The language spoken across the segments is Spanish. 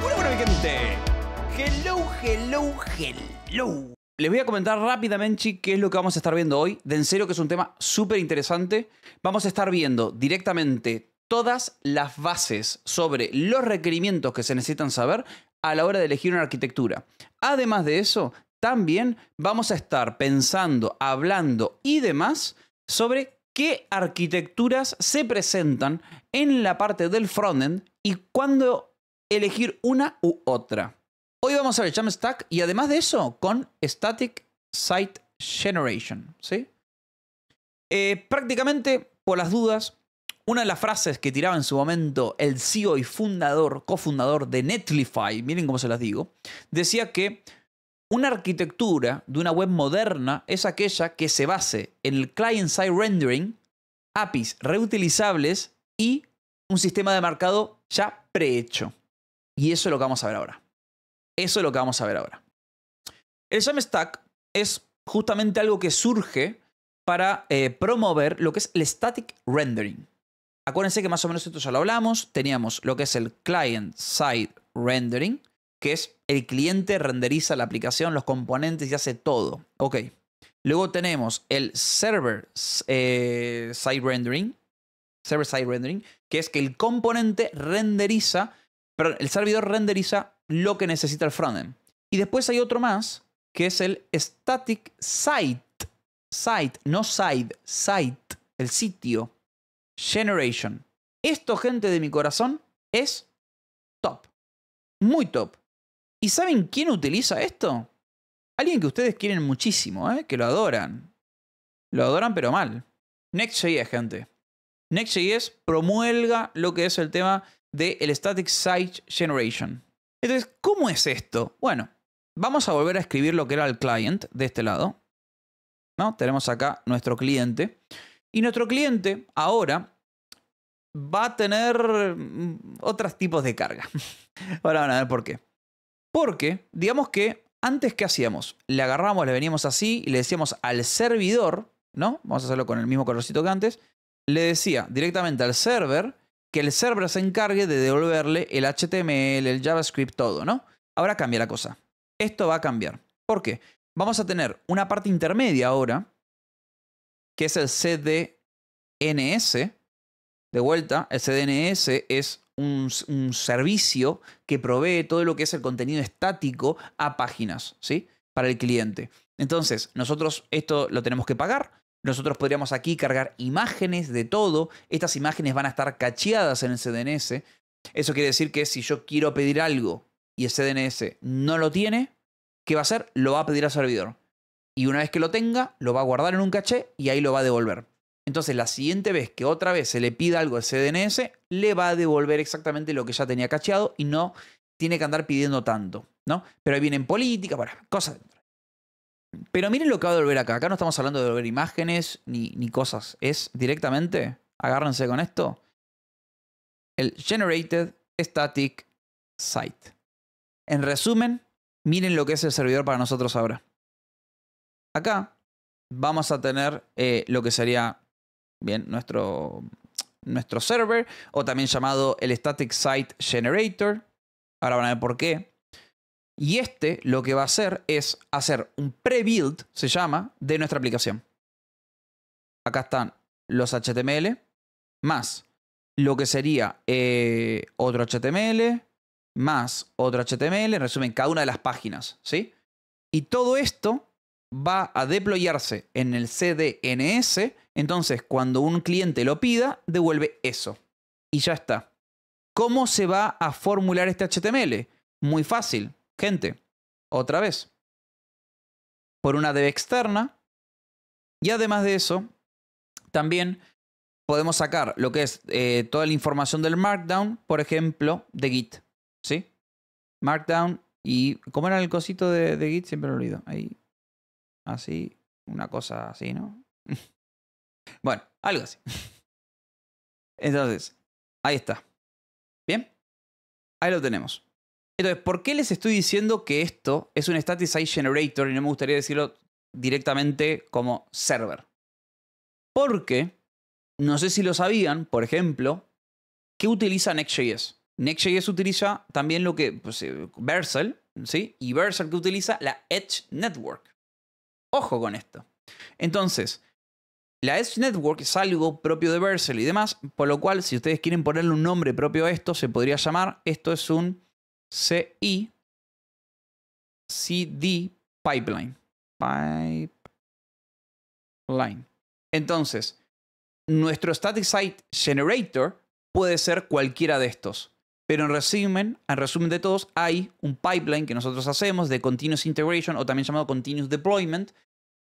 Hola, hola, mi gente. Hello, hello, hello. Les voy a comentar rápidamente qué es lo que vamos a estar viendo hoy. De en serio que es un tema súper interesante. Vamos a estar viendo directamente todas las bases sobre los requerimientos que se necesitan saber a la hora de elegir una arquitectura. Además de eso, también vamos a estar pensando, hablando y demás sobre qué arquitecturas se presentan en la parte del frontend y cuándo elegir una u otra. Hoy vamos a ver Jamstack y además de eso con Static Site Generation. ¿sí? Eh, prácticamente, por las dudas, una de las frases que tiraba en su momento el CEO y fundador, cofundador de Netlify, miren cómo se las digo, decía que una arquitectura de una web moderna es aquella que se base en el client-side rendering, APIs reutilizables y un sistema de marcado ya prehecho. Y eso es lo que vamos a ver ahora. Eso es lo que vamos a ver ahora. El Jamstack es justamente algo que surge para eh, promover lo que es el static rendering. Acuérdense que más o menos esto ya lo hablamos. Teníamos lo que es el client-side rendering, que es el cliente renderiza la aplicación, los componentes y hace todo. Ok. Luego tenemos el server eh, side rendering, server side rendering, que es que el componente renderiza, pero el servidor renderiza lo que necesita el frontend. Y después hay otro más, que es el static site, site, no side, site, el sitio, generation. Esto, gente de mi corazón, es top, muy top. ¿Y saben quién utiliza esto? Alguien que ustedes quieren muchísimo, ¿eh? que lo adoran. Lo adoran pero mal. Next.js, gente. Next.js promuelga lo que es el tema del Static Site Generation. Entonces, ¿cómo es esto? Bueno, vamos a volver a escribir lo que era el client de este lado. ¿no? Tenemos acá nuestro cliente. Y nuestro cliente ahora va a tener mm, otros tipos de carga. Ahora van a ver por qué. Porque, digamos que antes, ¿qué hacíamos? Le agarramos, le veníamos así y le decíamos al servidor, ¿no? Vamos a hacerlo con el mismo colorcito que antes. Le decía directamente al server que el server se encargue de devolverle el HTML, el JavaScript, todo, ¿no? Ahora cambia la cosa. Esto va a cambiar. ¿Por qué? Vamos a tener una parte intermedia ahora, que es el CDNS. De vuelta, el CDNS es un, servicio que provee todo lo que es el contenido estático a páginas, ¿sí? Para el cliente. Entonces, nosotros esto lo tenemos que pagar. Nosotros podríamos aquí cargar imágenes de todo. Estas imágenes van a estar cacheadas en el CDNS. Eso quiere decir que si yo quiero pedir algo y el CDNS no lo tiene, ¿qué va a hacer? Lo va a pedir al servidor. Y una vez que lo tenga, lo va a guardar en un caché y ahí lo va a devolver. Entonces, la siguiente vez que otra vez se le pida algo al CDNS, le va a devolver exactamente lo que ya tenía cacheado y no tiene que andar pidiendo tanto, ¿no? Pero ahí vienen política, para, cosas Pero miren lo que va a devolver acá. Acá no estamos hablando de devolver imágenes ni, ni cosas. Es directamente, agárrense con esto, el Generated Static Site. En resumen, miren lo que es el servidor para nosotros ahora. Acá vamos a tener eh, lo que sería bien, nuestro, nuestro server, o también llamado el Static Site Generator. Ahora van a ver por qué. Y este lo que va a hacer es hacer un pre-build, se llama, de nuestra aplicación. Acá están los HTML, más lo que sería eh, otro HTML, más otro HTML, en resumen, cada una de las páginas, ¿sí? Y todo esto va a deployarse en el CDNS, entonces, cuando un cliente lo pida, devuelve eso. Y ya está. ¿Cómo se va a formular este HTML? Muy fácil, gente. Otra vez. Por una DB externa. Y además de eso, también podemos sacar lo que es eh, toda la información del Markdown, por ejemplo, de Git. ¿Sí? Markdown y... ¿Cómo era el cosito de, Git? Siempre lo olvido. Ahí. Así. Una cosa así, ¿no? Bueno, algo así. Entonces, ahí está. ¿Bien? Ahí lo tenemos. Entonces, ¿por qué les estoy diciendo que esto es un static site generator y no me gustaría decirlo directamente como server? Porque, no sé si lo sabían, por ejemplo, que utiliza Next.js. Next.js utiliza también lo que, pues, eh, Versal, ¿sí? Y Versal que utiliza la Edge Network. Ojo con esto. Entonces, la Edge Network es algo propio de Vercel y demás, por lo cual, si ustedes quieren ponerle un nombre propio a esto, se podría llamar, esto es un CI CD Pipeline. Pipeline. Entonces, nuestro Static Site Generator puede ser cualquiera de estos. Pero en resumen, en resumen de todos, hay un pipeline que nosotros hacemos de Continuous Integration o también llamado Continuous Deployment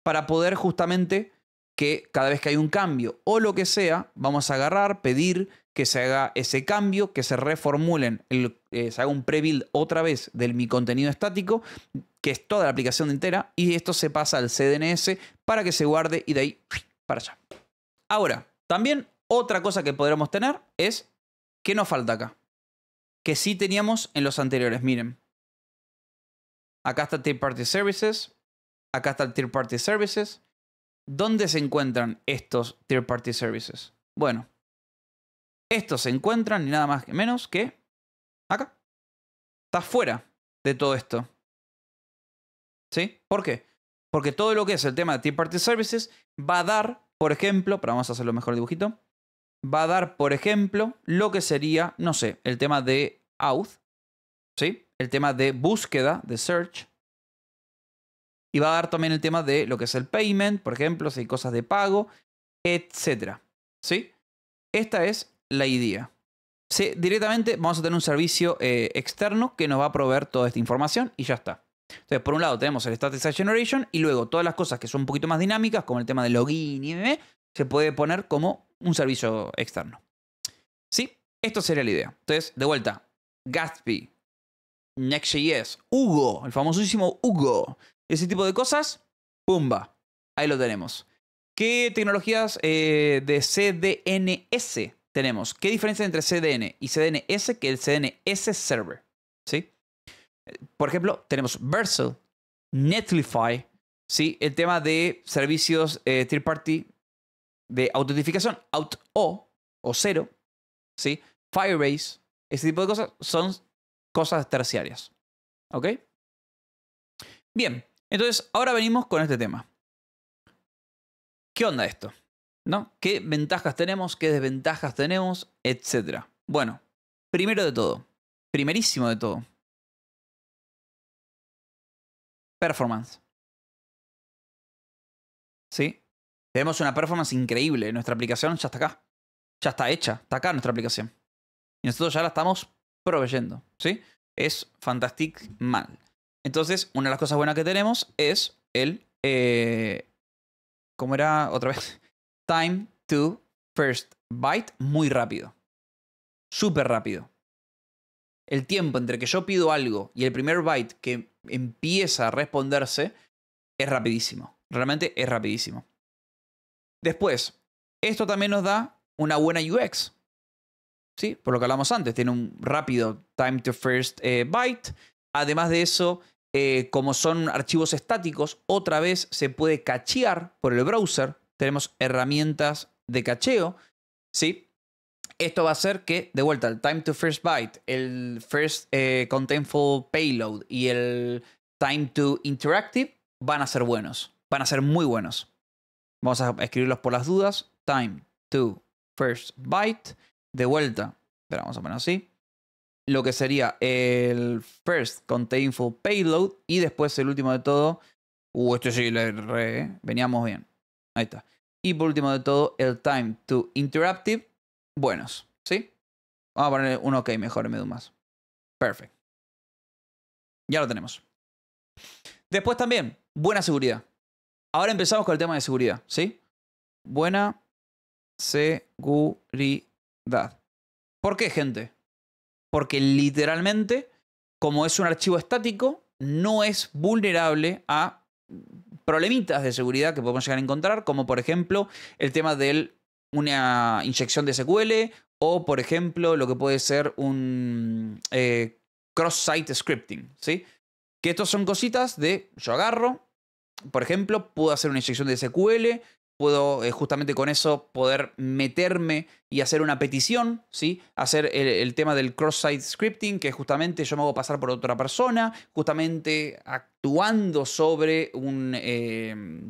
para poder justamente que cada vez que hay un cambio o lo que sea, vamos a agarrar, pedir que se haga ese cambio, que se reformulen, eh, se haga un pre-build otra vez del mi contenido estático, que es toda la aplicación entera, y esto se pasa al CDNS para que se guarde y de ahí para allá. Ahora, también otra cosa que podremos tener es que nos falta acá, que sí teníamos en los anteriores, miren. Acá está Third Party Services, acá está el Third Party Services, ¿Dónde se encuentran estos third party services? Bueno, estos se encuentran ni nada más que menos que acá. está fuera de todo esto. ¿Sí? ¿Por qué? Porque todo lo que es el tema de third party services va a dar, por ejemplo, pero vamos a hacerlo mejor dibujito, va a dar, por ejemplo, lo que sería, no sé, el tema de out. ¿sí? El tema de búsqueda, de search, y va a dar también el tema de lo que es el payment, por ejemplo, si hay cosas de pago, etc. ¿Sí? Esta es la idea. directamente vamos a tener un servicio eh, externo que nos va a proveer toda esta información y ya está. Entonces, por un lado tenemos el status Generation y luego todas las cosas que son un poquito más dinámicas, como el tema de login y demás, se puede poner como un servicio externo. ¿Sí? Esto sería la idea. Entonces, de vuelta, Gatsby, Next.js, Hugo, el famosísimo Hugo, ese tipo de cosas, ¡pumba! Ahí lo tenemos. ¿Qué tecnologías eh, de CDNS tenemos? ¿Qué diferencia entre CDN y CDNS que el CDNS server? ¿Sí? Por ejemplo, tenemos Vercel, Netlify, ¿sí? el tema de servicios eh, third party de autentificación, O o cero, ¿sí? Firebase, ese tipo de cosas son cosas terciarias. ¿Ok? Bien, entonces, ahora venimos con este tema. ¿Qué onda esto? ¿No? ¿Qué ventajas tenemos? ¿Qué desventajas tenemos? Etcétera. Bueno, primero de todo, primerísimo de todo, performance. ¿Sí? Tenemos una performance increíble. Nuestra aplicación ya está acá. Ya está hecha. Está acá nuestra aplicación. Y nosotros ya la estamos proveyendo. ¿Sí? Es fantastic mal. Entonces, una de las cosas buenas que tenemos es el. Eh, ¿Cómo era otra vez? Time to first byte muy rápido. Súper rápido. El tiempo entre que yo pido algo y el primer byte que empieza a responderse es rapidísimo. Realmente es rapidísimo. Después, esto también nos da una buena UX. ¿Sí? Por lo que hablamos antes, tiene un rápido time to first eh, byte. Además de eso, eh, como son archivos estáticos, otra vez se puede cachear por el browser. Tenemos herramientas de cacheo. ¿sí? Esto va a hacer que, de vuelta, el time to first byte, el first eh, contentful payload y el time to interactive van a ser buenos. Van a ser muy buenos. Vamos a escribirlos por las dudas. Time to first byte. De vuelta. Espera, vamos a poner así lo que sería el first containful payload y después el último de todo. Uh, este sí le re, eh, veníamos bien. Ahí está. Y por último de todo, el time to interactive. Buenos, ¿sí? Vamos a poner un OK mejor en medio más. Perfecto. Ya lo tenemos. Después también, buena seguridad. Ahora empezamos con el tema de seguridad, ¿sí? Buena seguridad. ¿Por qué, gente? porque literalmente, como es un archivo estático, no es vulnerable a problemitas de seguridad que podemos llegar a encontrar, como por ejemplo el tema de una inyección de SQL o por ejemplo lo que puede ser un eh, cross-site scripting, ¿sí? Que estos son cositas de yo agarro, por ejemplo, puedo hacer una inyección de SQL puedo eh, justamente con eso poder meterme y hacer una petición, ¿sí? Hacer el, tema del cross-site scripting, que justamente yo me hago pasar por otra persona, justamente actuando sobre un... Eh,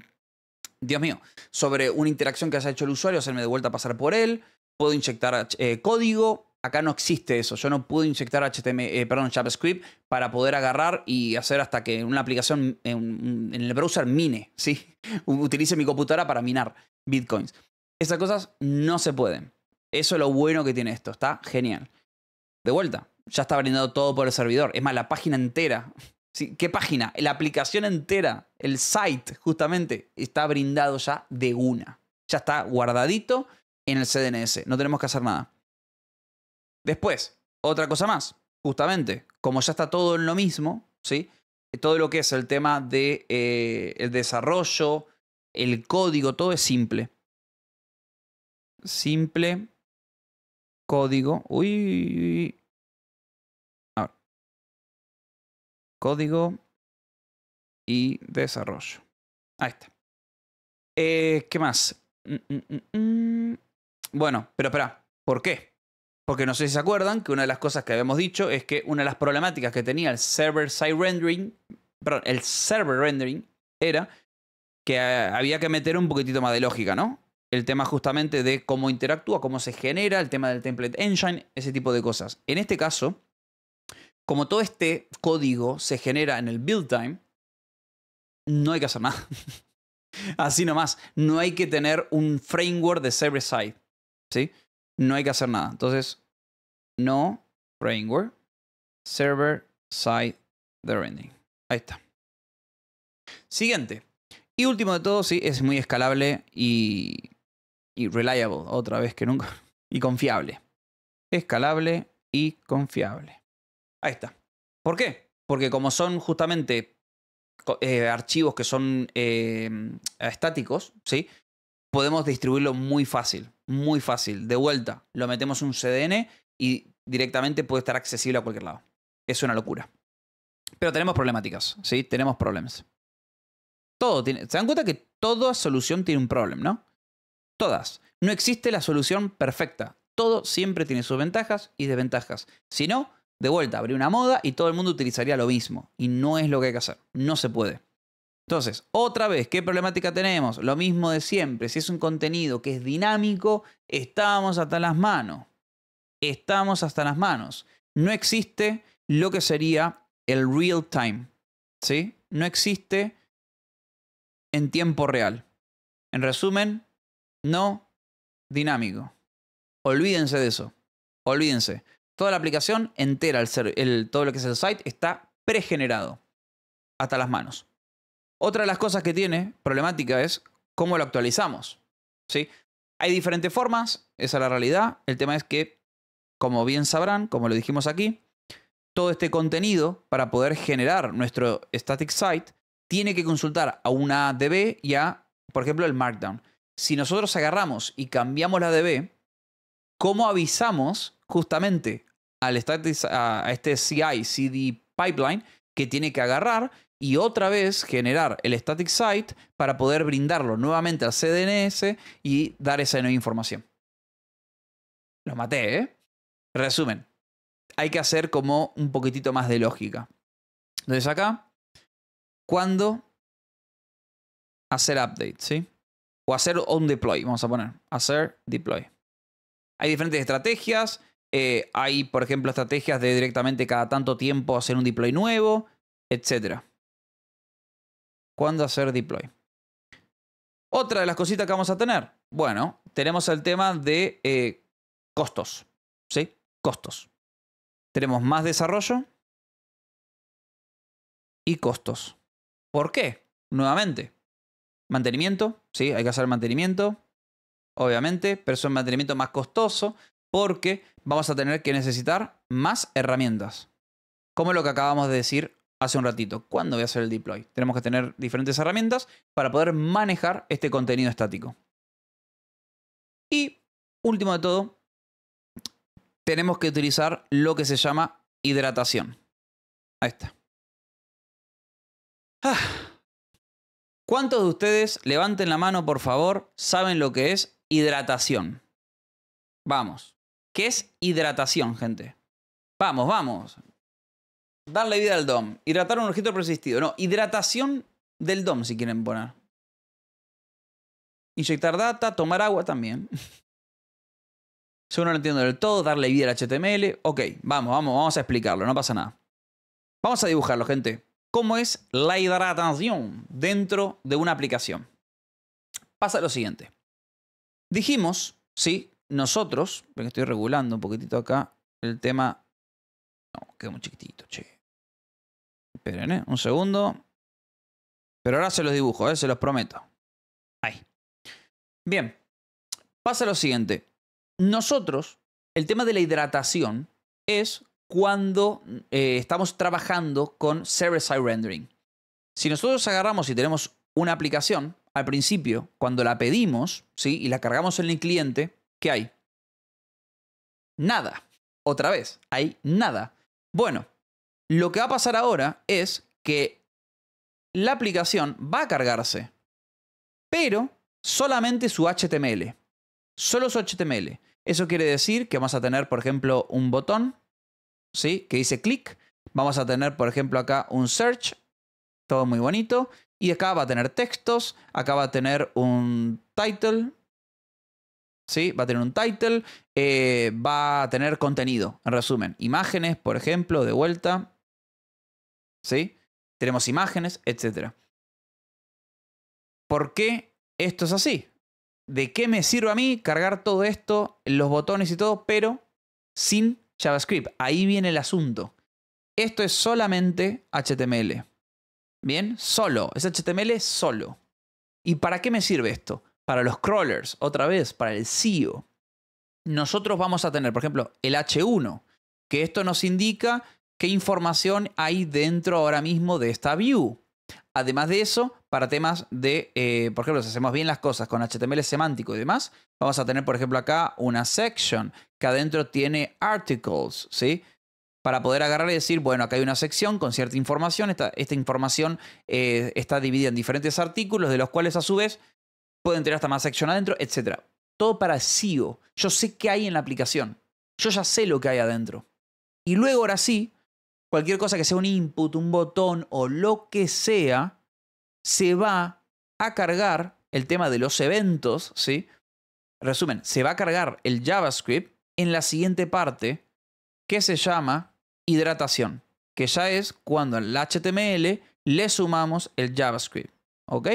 Dios mío, sobre una interacción que haya hecho el usuario, hacerme de vuelta pasar por él, puedo inyectar eh, código, Acá no existe eso. Yo no puedo inyectar HTML, eh, perdón, JavaScript para poder agarrar y hacer hasta que una aplicación en, el browser mine, ¿sí? Utilice mi computadora para minar bitcoins. Esas cosas no se pueden. Eso es lo bueno que tiene esto. Está genial. De vuelta, ya está brindado todo por el servidor. Es más, la página entera. ¿sí? ¿Qué página? La aplicación entera, el site justamente, está brindado ya de una. Ya está guardadito en el CDNS. No tenemos que hacer nada. Después, otra cosa más, justamente, como ya está todo en lo mismo, ¿sí? Eh, todo lo que es el tema del de, eh, desarrollo, el código, todo es simple. Simple, código, uy, código y desarrollo. Ahí está. Eh, ¿Qué más? Mm, mm, mm, bueno, pero espera, ¿por qué? Porque no sé si se acuerdan que una de las cosas que habíamos dicho es que una de las problemáticas que tenía el server side rendering, perdón, el server rendering era que eh, había que meter un poquitito más de lógica, ¿no? El tema justamente de cómo interactúa, cómo se genera, el tema del template engine, ese tipo de cosas. En este caso, como todo este código se genera en el build time, no hay que hacer nada. Así nomás, no hay que tener un framework de server side, ¿sí? No hay que hacer nada. Entonces, no framework server side the rendering. Ahí está. Siguiente. Y último de todo, sí, es muy escalable y, y reliable, otra vez que nunca. Y confiable. Escalable y confiable. Ahí está. ¿Por qué? Porque como son justamente eh, archivos que son em, estáticos, ¿sí? podemos distribuirlo muy fácil, muy fácil. De vuelta, lo metemos un CDN y directamente puede estar accesible a cualquier lado. Es una locura. Pero tenemos problemáticas, ¿sí? Tenemos problemas. Todo tiene, se dan cuenta que toda solución tiene un problema, ¿no? Todas. No existe la solución perfecta. Todo siempre tiene sus ventajas y desventajas. Si no, de vuelta, habría una moda y todo el mundo utilizaría lo mismo. Y no es lo que hay que hacer. No se puede. Entonces, otra vez, ¿qué problemática tenemos? Lo mismo de siempre. Si es un contenido que es dinámico, estamos hasta las manos estamos hasta las manos. No existe lo que sería el real time, ¿sí? No existe en tiempo real. En resumen, no dinámico. Olvídense de eso. Olvídense. Toda la aplicación entera, el, todo lo que es el site, está pregenerado hasta las manos. Otra de las cosas que tiene problemática es cómo lo actualizamos. ¿sí? Hay diferentes formas, esa es la realidad. El tema es que como bien sabrán, como lo dijimos aquí, todo este contenido para poder generar nuestro static site tiene que consultar a una DB y a, por ejemplo, el Markdown. Si nosotros agarramos y cambiamos la DB, ¿cómo avisamos justamente al a este CI, CD pipeline que tiene que agarrar y otra vez generar el static site para poder brindarlo nuevamente al CDNS y dar esa nueva información? Lo maté, ¿eh? Resumen, hay que hacer como un poquitito más de lógica. Entonces acá, ¿cuándo hacer update? ¿Sí? O hacer on deploy, vamos a poner. Hacer deploy. Hay diferentes estrategias. Eh, hay, por ejemplo, estrategias de directamente cada tanto tiempo hacer un deploy nuevo, etc. ¿Cuándo hacer deploy? Otra de las cositas que vamos a tener. Bueno, tenemos el tema de eh, costos. ¿Sí? costos. Tenemos más desarrollo y costos. ¿Por qué? Nuevamente, mantenimiento, sí, hay que hacer mantenimiento, obviamente, pero es un mantenimiento más costoso porque vamos a tener que necesitar más herramientas. Como lo que acabamos de decir hace un ratito, ¿cuándo voy a hacer el deploy? Tenemos que tener diferentes herramientas para poder manejar este contenido estático. Y último de todo, tenemos que utilizar lo que se llama hidratación. Ahí está. Ah. ¿Cuántos de ustedes, levanten la mano por favor, saben lo que es hidratación? Vamos. ¿Qué es hidratación, gente? Vamos, vamos. Darle vida al DOM. Hidratar un objeto persistido. No, hidratación del DOM, si quieren poner. Inyectar data, tomar agua también. uno no lo entiendo del todo, darle vida al HTML. Ok, vamos, vamos, vamos a explicarlo, no pasa nada. Vamos a dibujarlo, gente. ¿Cómo es la hidratación dentro de una aplicación? Pasa lo siguiente. Dijimos, sí, nosotros, porque estoy regulando un poquitito acá el tema. No, quedó muy chiquitito, che. Esperen, ¿eh? Un segundo. Pero ahora se los dibujo, ¿eh? se los prometo. Ahí. Bien. Pasa lo siguiente. Nosotros, el tema de la hidratación es cuando eh, estamos trabajando con server-side rendering. Si nosotros agarramos y tenemos una aplicación, al principio, cuando la pedimos, ¿sí? Y la cargamos en el cliente, ¿qué hay? Nada. Otra vez, hay nada. Bueno, lo que va a pasar ahora es que la aplicación va a cargarse, pero solamente su HTML. Solo su HTML. Eso quiere decir que vamos a tener, por ejemplo, un botón, ¿sí? Que dice clic. Vamos a tener, por ejemplo, acá un search, todo muy bonito. Y acá va a tener textos, acá va a tener un title, ¿sí? Va a tener un title, eh, va a tener contenido, en resumen. Imágenes, por ejemplo, de vuelta, ¿sí? Tenemos imágenes, etc. ¿Por qué esto es así? de qué me sirve a mí cargar todo esto, los botones y todo, pero sin JavaScript. Ahí viene el asunto. Esto es solamente HTML. ¿Bien? Solo. Es HTML solo. ¿Y para qué me sirve esto? Para los crawlers, otra vez, para el SEO. Nosotros vamos a tener, por ejemplo, el H1, que esto nos indica qué información hay dentro ahora mismo de esta view. Además de eso, para temas de, eh, por ejemplo, si hacemos bien las cosas con HTML semántico y demás, vamos a tener, por ejemplo, acá una section que adentro tiene articles, ¿sí? Para poder agarrar y decir, bueno, acá hay una sección con cierta información, esta, información eh, está dividida en diferentes artículos, de los cuales a su vez pueden tener hasta más sección adentro, etc. Todo para SEO. Yo sé qué hay en la aplicación. Yo ya sé lo que hay adentro. Y luego, ahora sí, cualquier cosa que sea un input, un botón o lo que sea, se va a cargar el tema de los eventos, ¿sí? Resumen, se va a cargar el JavaScript en la siguiente parte que se llama hidratación, que ya es cuando al HTML le sumamos el JavaScript, ¿ok?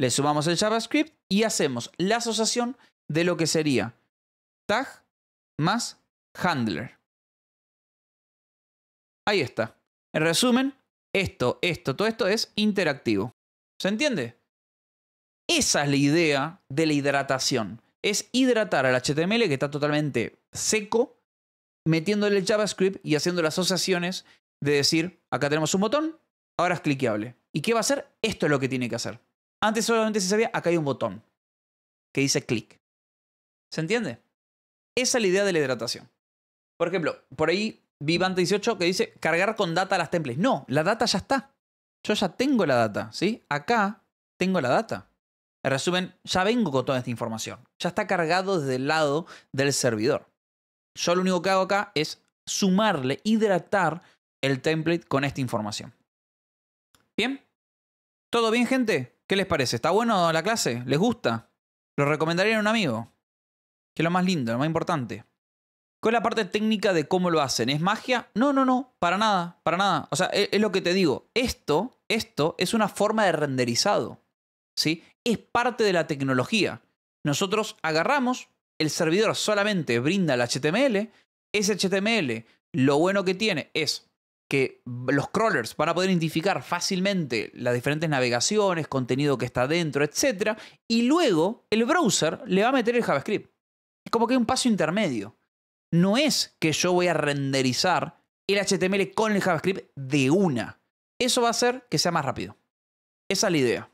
Le sumamos el JavaScript y hacemos la asociación de lo que sería tag más handler. Ahí está. En resumen, esto, esto, todo esto es interactivo. ¿Se entiende? Esa es la idea de la hidratación. Es hidratar al HTML que está totalmente seco, metiéndole el JavaScript y haciendo las asociaciones de decir, acá tenemos un botón, ahora es cliqueable. ¿Y qué va a hacer? Esto es lo que tiene que hacer. Antes solamente se sabía, acá hay un botón que dice clic. ¿Se entiende? Esa es la idea de la hidratación. Por ejemplo, por ahí Vivante 18 que dice cargar con data las templates. No, la data ya está. Yo ya tengo la data, ¿sí? Acá tengo la data. En resumen, ya vengo con toda esta información. Ya está cargado desde el lado del servidor. Yo lo único que hago acá es sumarle, hidratar el template con esta información. ¿Bien? ¿Todo bien, gente? ¿Qué les parece? ¿Está bueno la clase? ¿Les gusta? ¿Lo recomendarían a un amigo? Que es lo más lindo, lo más importante. ¿Cuál es la parte técnica de cómo lo hacen? ¿Es magia? No, no, no, para nada, para nada. O sea, es, lo que te digo. Esto, esto es una forma de renderizado. ¿sí? Es parte de la tecnología. Nosotros agarramos, el servidor solamente brinda el HTML. Ese HTML, lo bueno que tiene es que los crawlers van a poder identificar fácilmente las diferentes navegaciones, contenido que está dentro, etc. Y luego el browser le va a meter el JavaScript. Es como que hay un paso intermedio no es que yo voy a renderizar el HTML con el JavaScript de una. Eso va a hacer que sea más rápido. Esa es la idea.